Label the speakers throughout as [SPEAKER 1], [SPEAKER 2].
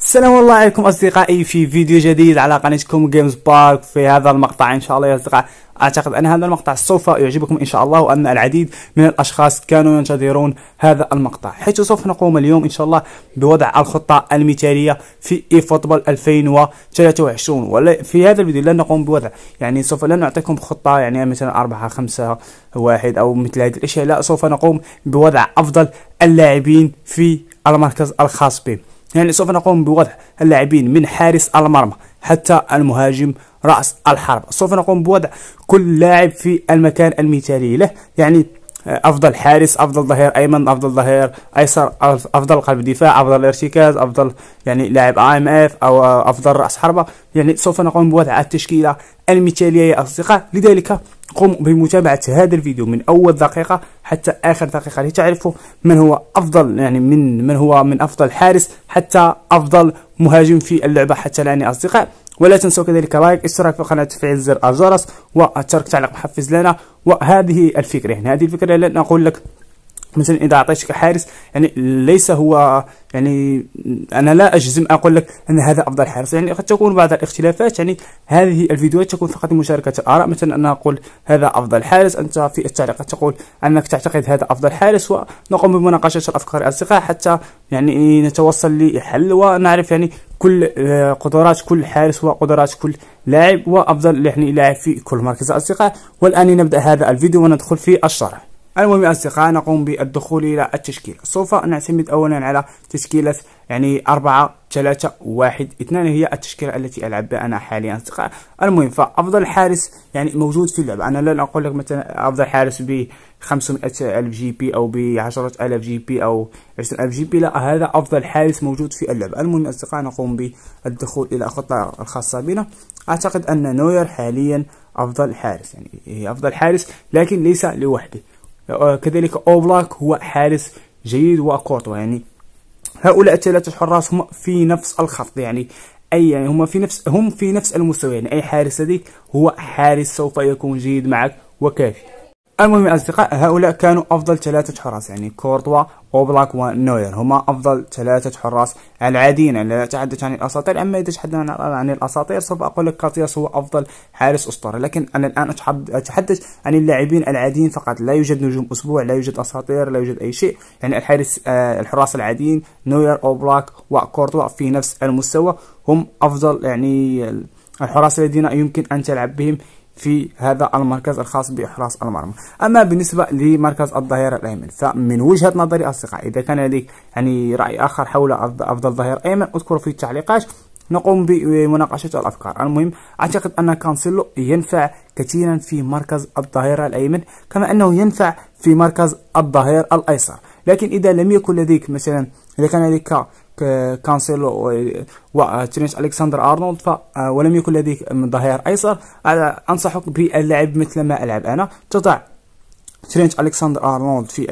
[SPEAKER 1] السلام الله عليكم اصدقائي في فيديو جديد على قناتكم جيمز بارك في هذا المقطع ان شاء الله يا اصدقاء اعتقد ان هذا المقطع سوف يعجبكم ان شاء الله وان العديد من الاشخاص كانوا ينتظرون هذا المقطع حيث سوف نقوم اليوم ان شاء الله بوضع الخطه المثاليه في اي فوتبول 2023 ولا في هذا الفيديو لن نقوم بوضع يعني سوف لن نعطيكم خطه يعني مثلا 4 5 1 او مثل هذه الاشياء لا سوف نقوم بوضع افضل اللاعبين في المركز الخاص بهم يعني سوف نقوم بوضع اللاعبين من حارس المرمى حتى المهاجم رأس الحرب سوف نقوم بوضع كل لاعب في المكان المثالي له يعني افضل حارس افضل ظهير ايمن افضل ظهير ايسر افضل قلب دفاع افضل ارتكاز افضل يعني لاعب اي ام اف او افضل راس حربه يعني سوف نقوم بوضع التشكيله المثاليه يا اصدقاء لذلك قم بمتابعه هذا الفيديو من اول دقيقه حتى اخر دقيقه لتعرفوا من هو افضل يعني من من هو من افضل حارس حتى افضل مهاجم في اللعبه حتى الان يا اصدقاء ولا تنسوا كذلك لايك اشتراك في القناه تفعيل زر الجرس والترك تعليق محفز لنا وهذه الفكره يعني هذه الفكره لن اقول لك مثلا اذا اعطيتك حارس يعني ليس هو يعني انا لا اجزم اقول لك ان هذا افضل حارس يعني قد تكون بعض الاختلافات يعني هذه الفيديوهات تكون فقط مشاركه الاراء مثلا انا اقول هذا افضل حارس انت في التعليقات تقول انك تعتقد هذا افضل حارس ونقوم بمناقشه الافكار الاصدقاء حتى يعني نتوصل لحل ونعرف يعني كل آه، قدرات كل حارس وقدرات كل لاعب وافضل يعني لاعب في كل مركز الاصدقاء والان نبدا هذا الفيديو وندخل في الشرح المهم يا أصدقاء نقوم بالدخول إلى التشكيل سوف نعتمد أولا على تشكيلة يعني أربعة ثلاثة واحد اثنان هي التشكيلة التي ألعب بها أنا حاليا أصدقاء المهم فأفضل حارس يعني موجود في اللعبة أنا لا أقول لك مثلا أفضل حارس ب 500 ألف جي بي أو ب ألف جي بي أو ألف جي بي لا هذا أفضل حارس موجود في اللعبة المهم أصدقاء نقوم بالدخول إلى الخطة الخاصة بنا أعتقد أن نوير حاليا أفضل حارس يعني هي أفضل حارس لكن ليس لوحده كذلك أوبلاك هو حارس جيد وكورتوا يعني هؤلاء الثلاثة الحراس هم في نفس الخط يعني اي يعني هم في نفس هم في نفس المستوى يعني اي حارس لديك هو حارس سوف يكون جيد معك وكافي المهم يا اصدقاء هؤلاء كانوا افضل ثلاثه حراس يعني كورتوا اوبلاك ونوير هما افضل ثلاثه حراس العاديين يعني لا اتحدث عن الاساطير اما اذا تحدثنا عن الاساطير سوف اقول لك كاتياس هو افضل حارس اسطوري لكن انا الان اتحدث عن اللاعبين العاديين فقط لا يوجد نجوم اسبوع لا يوجد اساطير لا يوجد اي شيء يعني الحارس آه الحراس العاديين نوير اوبلاك وكورتوا في نفس المستوى هم افضل يعني الحراس الذين يمكن ان تلعب بهم في هذا المركز الخاص بإحراس المرمى أما بالنسبة لمركز الظهير الأيمن فمن وجهة نظري أصدقائي إذا كان لديك يعني رأي آخر حول أفضل ظهير أيمن اذكره في التعليقات نقوم بمناقشة الأفكار المهم أعتقد أن كانسيلو ينفع كثيرا في مركز الظهير الأيمن كما أنه ينفع في مركز الظهير الأيسر لكن إذا لم يكن لديك مثلا إذا كان لديك كانسيلو وترينش الكسندر ارنولد آه، ولم يكن لديك من ظهير ايسر انصحك باللعب مثل ما العب انا تضع ترينت الكسندر ارنولد في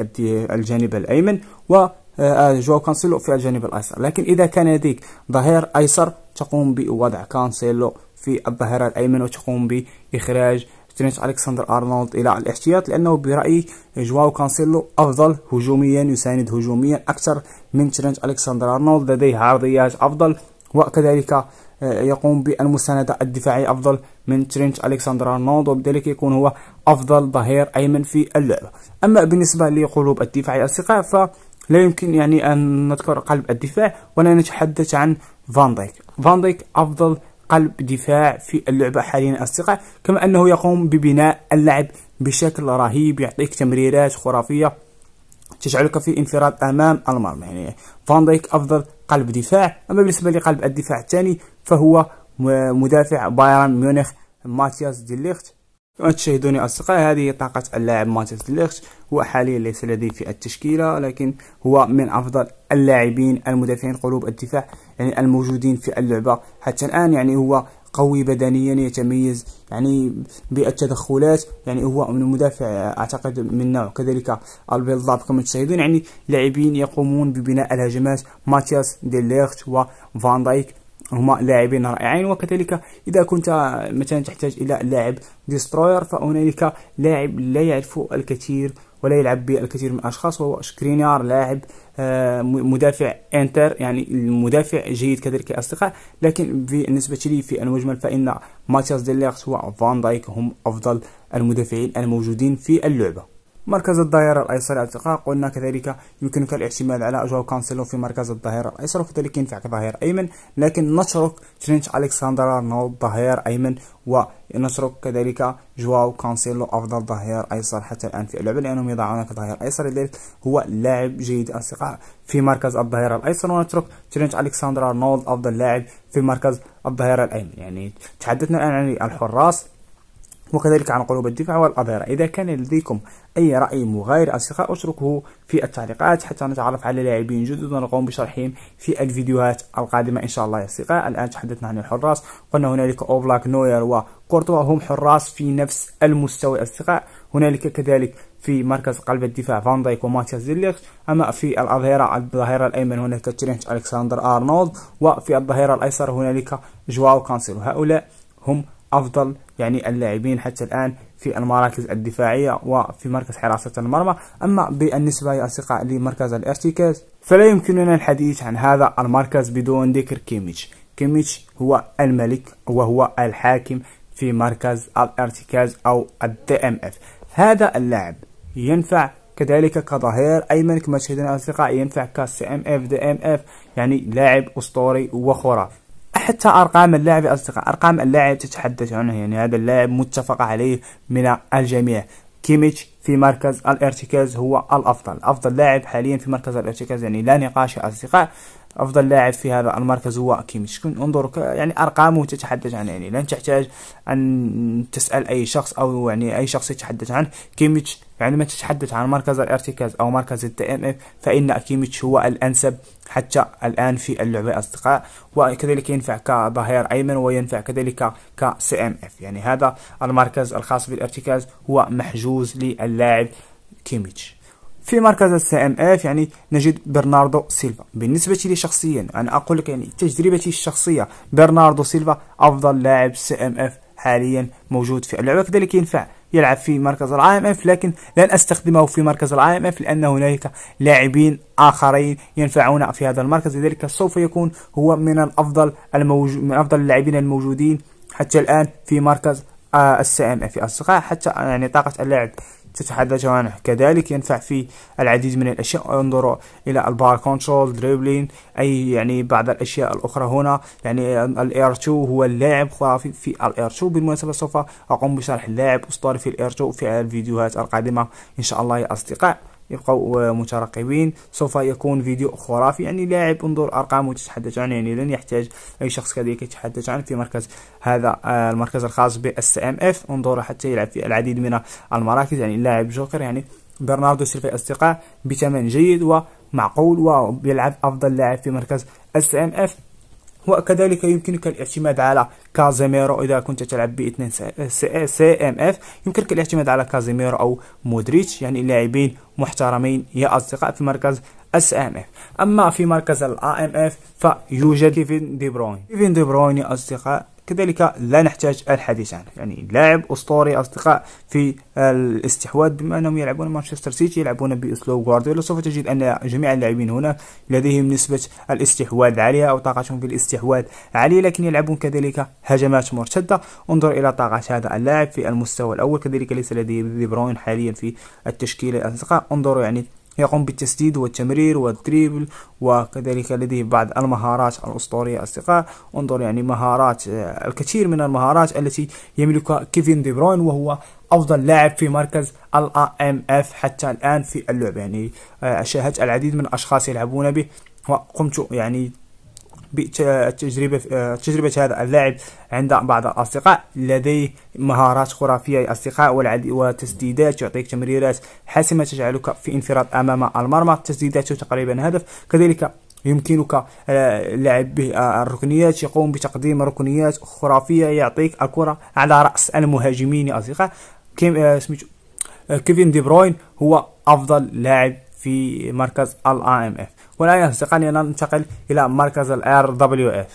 [SPEAKER 1] الجانب الايمن و آه، آه، جو كانسيلو في الجانب الايسر لكن اذا كان لديك ظهير ايسر تقوم بوضع كانسيلو في الظهير الايمن وتقوم باخراج ترينت الكسندر ارنولد الى الاحتياط لانه برايي جواو كانسيلو افضل هجوميا يساند هجوميا اكثر من ترينت الكسندر ارنولد لديه عرضيات افضل وكذلك آه، يقوم بالمساندة الدفاعية أفضل من ترينت ألكسندر أرنولد وبذلك يكون هو أفضل ظهير أيمن في اللعبة أما بالنسبة لقلوب الدفاعية الأصدقاء فلا يمكن يعني أن نذكر قلب الدفاع ولا نتحدث عن فان دايك فان دايك أفضل قلب دفاع في اللعبة حاليا أصدقاء كما أنه يقوم ببناء اللعب بشكل رهيب يعطيك تمريرات خرافية تجعلك في انفراد أمام المرمى يعني فان دايك أفضل قلب دفاع أما بالنسبة لقلب الدفاع الثاني فهو مدافع بايرن ميونخ ماتياس ديليخت كما يا أصدقائي هذه طاقة اللاعب ماتيس ليخت هو حاليا ليس لديه في التشكيلة لكن هو من أفضل اللاعبين المدافعين قلوب الدفاع يعني الموجودين في اللعبة حتى الآن يعني هو قوي بدنيا يتميز يعني بالتدخلات يعني هو من المدافع اعتقد من نوع كذلك البيلد كما تشاهدون يعني لاعبين يقومون ببناء الهجمات ماتياس ديليخت وفان دايك هما لاعبين رائعين وكذلك اذا كنت مثلا تحتاج الى لاعب ديستروير فهنالك لاعب لا يعرف الكثير ولا يلعب بالكثير من الاشخاص وهو شكرينيار لاعب آه، مدافع انتر يعني المدافع جيد كذلك اصدقاء لكن بالنسبه لي في المجمل فان ماتياس ديليغت وفان دايك هم افضل المدافعين الموجودين في اللعبه مركز الظهير الايسر اعتقال قلنا كذلك يمكنك الاعتماد على جواو كانسيلو في مركز الظهير الايسر وكذلك ينفع كظهير ايمن لكن نترك ترينت الكسندر ارنولد ظهير ايمن ونترك كذلك جواو كانسيلو افضل ظهير ايسر حتى الان في اللعبه لانهم يضعونه كظهير ايسر لذلك هو لاعب جيد اصدقاء في مركز الظهير الايسر ونترك ترينت الكسندر ارنولد افضل لاعب في مركز الظهير الايمن يعني تحدثنا الان عن الحراس وكذلك عن قلوب الدفاع والأظهرة إذا كان لديكم أي رأي مغاير أصدقاء اتركه في التعليقات حتى نتعرف على لاعبين جدد ونقوم بشرحهم في الفيديوهات القادمة إن شاء الله يا أصدقاء الآن تحدثنا عن الحراس قلنا هنالك أوبلاك نوير وكورتوا هم حراس في نفس المستوى أصدقاء هنالك كذلك في مركز قلب الدفاع فان دايك وماتياس ديليخت اما في الاظهره الظهير الايمن هناك ترينت الكسندر ارنولد وفي الظهير الايسر هنالك جواو كانسيلو هؤلاء هم أفضل يعني اللاعبين حتى الآن في المراكز الدفاعية وفي مركز حراسة المرمى أما بالنسبة يا أصدقاء لمركز الارتكاز فلا يمكننا الحديث عن هذا المركز بدون ذكر كيميتش كيميتش هو الملك وهو الحاكم في مركز الارتكاز أو الدي ام اف هذا اللاعب ينفع كذلك كظهير ايمن كما تشاهدون اصدقائي ينفع كسي ام اف دي ام اف يعني لاعب اسطوري وخرافي حتى ارقام اللاعب يا اصدقاء ارقام اللاعب تتحدث عنه يعني هذا اللاعب متفق عليه من الجميع كيميتش في مركز الارتكاز هو الافضل افضل لاعب حاليا في مركز الارتكاز يعني لا نقاش يا اصدقاء أفضل لاعب في هذا المركز هو كيميتش انظر يعني أرقامه تتحدث عن يعني لن تحتاج أن تسأل أي شخص أو يعني أي شخص يتحدث عنه كيميتش عندما يعني ما تتحدث عن مركز الارتكاز أو مركز الدي ام اف فإن كيميتش هو الأنسب حتى الآن في اللعبة أصدقاء وكذلك ينفع كظهير أيمن وينفع كذلك كسي ام اف يعني هذا المركز الخاص بالارتكاز هو محجوز للاعب كيميتش في مركز السي ام اف يعني نجد برناردو سيلفا بالنسبة لي شخصيا أنا أقول لك يعني تجربتي الشخصية برناردو سيلفا أفضل لاعب سي ام اف حاليا موجود في اللعبة كذلك ينفع يلعب في مركز الاي ام اف لكن لن استخدمه في مركز الاي ام اف لان هنالك لاعبين اخرين ينفعون في هذا المركز لذلك سوف يكون هو من الافضل الموجود من افضل اللاعبين الموجودين حتى الان في مركز آه، السي ام اف اصدقاء حتى يعني طاقه اللاعب تتحدى جوانح كذلك ينفع في العديد من الأشياء انظروا إلى البار كنترول دريبلين أي يعني بعض الأشياء الأخرى هنا يعني الاير 2 هو اللاعب خرافي في الاير 2 بالمناسبة سوف أقوم بشرح اللاعب أسطوري في الاير 2 في الفيديوهات القادمة إن شاء الله يا أصدقاء يبقوا مترقبين سوف يكون فيديو خرافي يعني لاعب انظر ارقامه تتحدث عنه يعني لن يحتاج اي شخص كذلك يتحدث عنه في مركز هذا آه، المركز الخاص بالس ام اف انظر حتى يلعب في العديد من المراكز يعني لاعب جوكر يعني برناردو سيلفا اصدقاء بثمن جيد ومعقول ويلعب افضل لاعب في مركز اس ام اف وكذلك يمكنك الاعتماد على كازيميرو اذا كنت تلعب باثنين سي ام اف يمكنك الاعتماد على كازيميرو او مودريتش يعني لاعبين محترمين يا اصدقاء في مركز اس ام اف اما في مركز الام اف فيوجد كيفين دي بروين كيفين دي بروين يا اصدقاء كذلك لا نحتاج الحديث عنه يعني لاعب اسطوري اصدقاء في الاستحواذ بما انهم يلعبون مانشستر سيتي يلعبون باسلوب غوارديولا سوف تجد ان جميع اللاعبين هنا لديهم نسبه الاستحواذ عاليه او طاقتهم في الاستحواذ عاليه لكن يلعبون كذلك هجمات مرتده انظر الى طاقه هذا اللاعب في المستوى الاول كذلك ليس لديه دي بروين حاليا في التشكيله اصدقاء انظروا يعني يقوم بالتسديد والتمرير والدريبل وكذلك لديه بعض المهارات الأسطورية أصدقاء انظر يعني مهارات آه، الكثير من المهارات التي يملكها كيفين دي بروين وهو افضل لاعب في مركز الـ AMF حتى الان في اللعبه يعني آه، شاهدت العديد من الاشخاص يلعبون به وقمت يعني بتجربة تجربة هذا اللاعب عند بعض الأصدقاء لديه مهارات خرافية يا أصدقاء وتسديدات يعطيك تمريرات حاسمة تجعلك في انفراد أمام المرمى تسديداته تقريبا هدف كذلك يمكنك اللعب آه، به آه، الركنيات يقوم بتقديم ركنيات خرافية يعطيك الكرة على رأس المهاجمين يا أصدقاء آه، كيفين دي بروين هو أفضل لاعب في مركز ال ام اف والآن يا ننتقل إلى مركز ال ار دبليو اف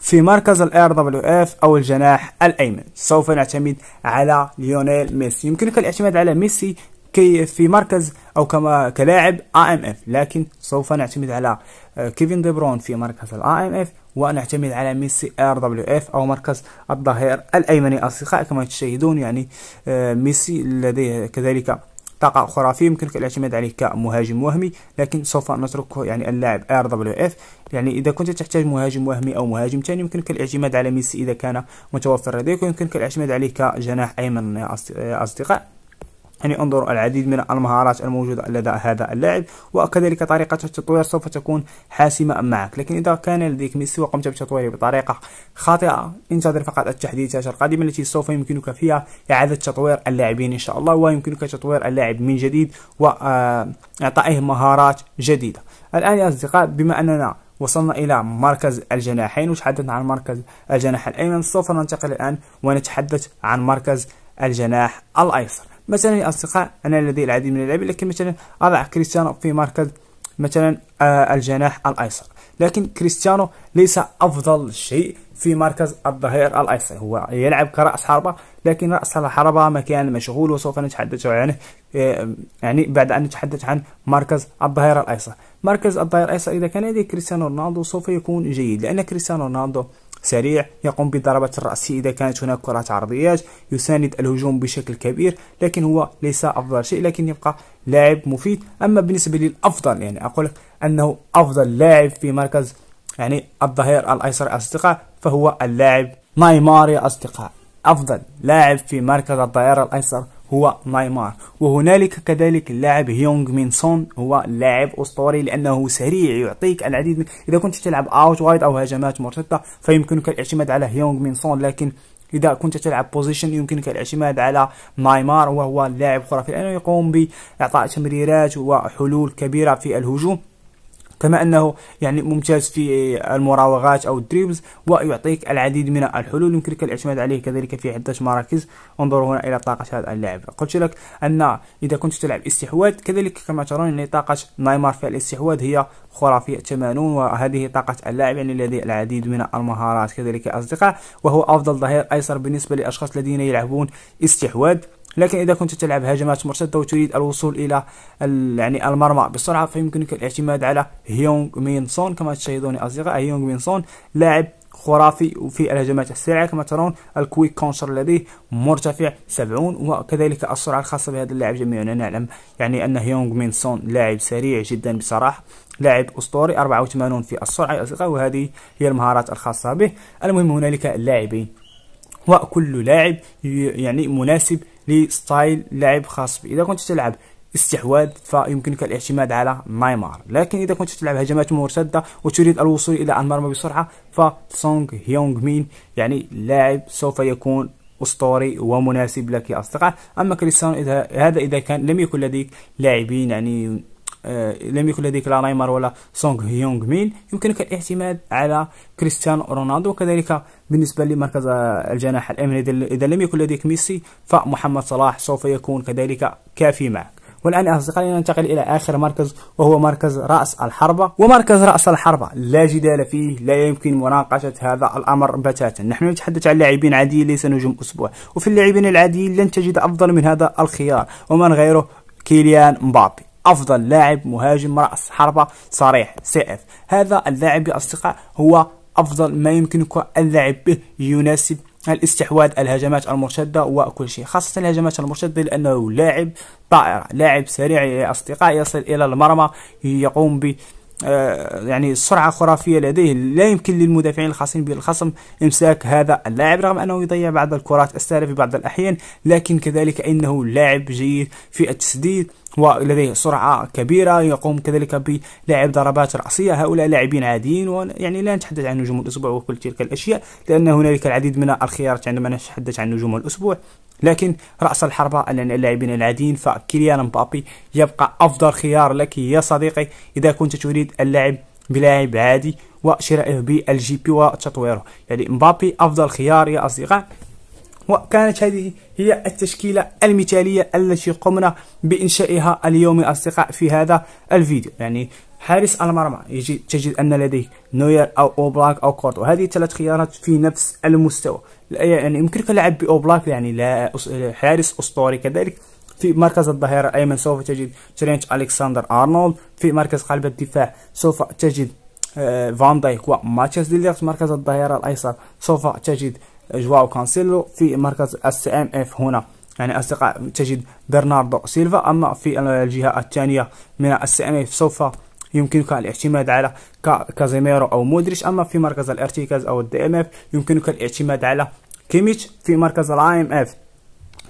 [SPEAKER 1] في مركز ال ار دبليو اف او الجناح الايمن سوف نعتمد على ليونيل ميسي يمكنك الاعتماد على ميسي كي في مركز او كما كلاعب ام اف لكن سوف نعتمد على آه، كيفن دي برون في مركز ام اف ونعتمد على ميسي ار دبليو اف او مركز الظهير الايمن أصدقائي كما تشاهدون يعني آه، ميسي لديه كذلك طاقة خرافية يمكنك الاعتماد عليه كمهاجم وهمي لكن سوف نتركه يعني اللاعب ار دبليو اف يعني اذا كنت تحتاج مهاجم وهمي او مهاجم ثاني يمكنك الاعتماد على ميسي اذا كان متوفر لديك ويمكنك الاعتماد عليه كجناح ايمن اصدقاء يعني انظروا العديد من المهارات الموجودة لدى هذا اللاعب وكذلك طريقة التطوير سوف تكون حاسمة معك لكن إذا كان لديك ميسي وقمت بتطويره بطريقة خاطئة انتظر فقط التحديثات القادمة التي سوف يمكنك فيها إعادة تطوير اللاعبين إن شاء الله ويمكنك تطوير اللاعب من جديد وإعطائه مهارات جديدة الآن يا أصدقاء بما أننا وصلنا إلى مركز الجناحين وتحدثنا عن مركز الجناح الأيمن سوف ننتقل الآن ونتحدث عن مركز الجناح الأيسر مثلا يا اصدقاء أنا لدي العديد من اللاعبين لكن مثلا أضع كريستيانو في مركز مثلا آه، الجناح الأيسر لكن كريستيانو ليس أفضل شيء في مركز الظهير الأيسر هو يلعب كرأس حربة لكن رأس الحربة مكان مشغول وسوف نتحدث عنه آه، يعني بعد أن نتحدث عن مركز الظهير الأيسر مركز الظهير الأيسر إذا كان لديك كريستيانو رونالدو سوف يكون جيد لأن كريستيانو رونالدو سريع يقوم بضربة الرأس إذا كانت هناك كرات عرضيات يساند الهجوم بشكل كبير لكن هو ليس أفضل شيء لكن يبقى لاعب مفيد أما بالنسبة للأفضل يعني أقول أنه أفضل لاعب في مركز يعني الظهير الأيسر أصدقاء فهو اللاعب نايمار يا أصدقاء أفضل لاعب في مركز الظهير الأيسر هو نيمار وهنالك كذلك اللاعب هيونغ مين سون هو لاعب اسطوري لانه سريع يعطيك العديد من اذا كنت تلعب اوت وايد او هجمات مرتده فيمكنك الاعتماد على هيونغ مين سون لكن اذا كنت تلعب بوزيشن يمكنك الاعتماد على نايمار وهو لاعب خرافي لانه يقوم باعطاء تمريرات وحلول كبيره في الهجوم كما انه يعني ممتاز في المراوغات او الدريبز ويعطيك العديد من الحلول يمكنك الاعتماد عليه كذلك في عده مراكز انظروا هنا الى طاقه هذا اللاعب قلت لك ان اذا كنت تلعب استحواذ كذلك كما ترون ان طاقه نايمار في الاستحواذ هي خرافية 80 وهذه طاقة اللاعب يعني لديه العديد من المهارات كذلك أصدقاء وهو أفضل ظهير أيسر بالنسبة للأشخاص الذين يلعبون استحواذ لكن اذا كنت تلعب هجمات مرتده وتريد الوصول الى يعني المرمى بسرعه فيمكنك الاعتماد على هيونغ مين سون كما تشاهدون اصدقائي هيونغ مين سون لاعب خرافي وفي الهجمات السريعه كما ترون الكويك كونشر لديه مرتفع 70 وكذلك السرعه الخاصه بهذا اللاعب جميعنا نعلم يعني ان هيونغ مين سون لاعب سريع جدا بصراحه لاعب اسطوري 84 في السرعه يا اصدقائي وهذه هي المهارات الخاصه به المهم هنالك لاعبين وكل لاعب يعني مناسب لستايل لعب خاص به اذا كنت تلعب استحواذ فيمكنك الاعتماد على نيمار لكن اذا كنت تلعب هجمات مرتده وتريد الوصول الى المرمى بسرعه فسونغ هيونغ مين يعني لاعب سوف يكون اسطوري ومناسب لك يا اصدقاء اما كريستيانو اذا هذا اذا كان لم يكن لديك لاعبين يعني آه، لم يكن لديك لا نيمار ولا سونغ هيونغ مين يمكنك الاعتماد على كريستيانو رونالدو وكذلك بالنسبة لمركز آه، الجناح الأيمن إذا لم يكن لديك ميسي فمحمد صلاح سوف يكون كذلك كافي معك والآن أصدقائي ننتقل إلى آخر مركز وهو مركز رأس الحربة ومركز رأس الحربة لا جدال فيه لا يمكن مناقشة هذا الأمر بتاتا نحن نتحدث عن لاعبين عاديين ليس نجوم أسبوع وفي اللاعبين العاديين لن تجد أفضل من هذا الخيار ومن غيره كيليان مبابي افضل لاعب مهاجم راس حربه صريح اف هذا اللاعب يا اصدقاء هو افضل ما يمكنك اللعب به يناسب الاستحواذ الهجمات المرتده وكل شيء خاصه الهجمات المرتده لانه لاعب طائره لاعب سريع يا اصدقاء يصل الى المرمى يقوم ب آه، يعني سرعة خرافية لديه لا يمكن للمدافعين الخاصين بالخصم إمساك هذا اللاعب رغم أنه يضيع بعض الكرات السهلة في بعض الأحيان لكن كذلك إنه لاعب جيد في التسديد ولديه سرعة كبيرة يقوم كذلك بلعب ضربات رأسية هؤلاء لاعبين عاديين يعني لا نتحدث عن نجوم الأسبوع وكل تلك الأشياء لأن هنالك العديد من الخيارات عندما نتحدث عن نجوم الأسبوع لكن رأس الحربة أن اللاعبين العاديين فكيليان مبابي يبقى أفضل خيار لك يا صديقي إذا كنت تريد اللعب بلاعب عادي وشرائه بالجي بي وتطويره يعني مبابي أفضل خيار يا أصدقاء وكانت هذه هي التشكيلة المثالية التي قمنا بإنشائها اليوم أصدقاء في هذا الفيديو يعني حارس المرمى يجي تجد أن لديه نوير أو أوبلاك أو كورت وهذه ثلاث خيارات في نفس المستوى يعني يمكنك اللعب بأوبلاك يعني لا حارس أسطوري كذلك في مركز الظهير الأيمن سوف تجد ترينت ألكسندر أرنولد في مركز قلب الدفاع سوف تجد آه، فان دايك وماتشز ديليرت مركز الظهير الايسر سوف تجد جواو كانسيلو في مركز السي ام اف هنا يعني أصدقاء تجد برناردو سيلفا أما في الجهة الثانية من السي ام اف سوف يمكنك الاعتماد على كازيميرو أو مودريتش أما في مركز الارتكاز أو الدي ام اف يمكنك الاعتماد على كيميتش في مركز الاي ام اف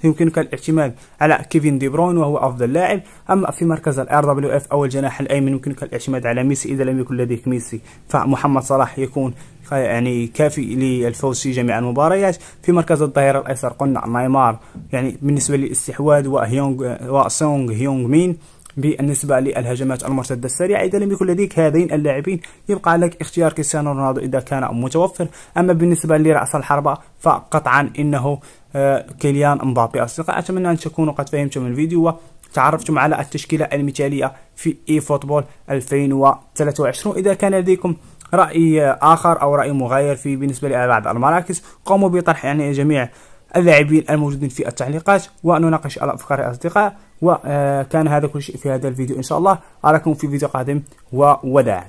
[SPEAKER 1] يمكنك الاعتماد على كيفين دي بروين وهو افضل لاعب اما في مركز الار دبليو اف او الجناح الايمن يمكنك الاعتماد على ميسي اذا لم يكن لديك ميسي فمحمد صلاح يكون يعني كافي للفوز في جميع المباريات في مركز الظهير الايسر قلنا نيمار يعني بالنسبه للاستحواذ وهيونغ وسونغ هيونغ مين بالنسبة للهجمات المرتدة السريعة إذا لم يكن لديك هذين اللاعبين يبقى لك اختيار كريستيانو رونالدو إذا كان متوفر أما بالنسبة لرأس الحربة فقطعا إنه آه، كيليان مبابي أصدقاء أتمنى أن تكونوا قد فهمتم الفيديو تعرفتم على التشكيلة المثالية في اي فوتبول 2023 إذا كان لديكم رأي آخر أو رأي مغاير في بالنسبة لبعض المراكز قوموا بطرح يعني جميع اللاعبين الموجودين في التعليقات ونناقش الأفكار يا وكان هذا كل شيء في هذا الفيديو إن شاء الله أراكم في فيديو قادم ووداعا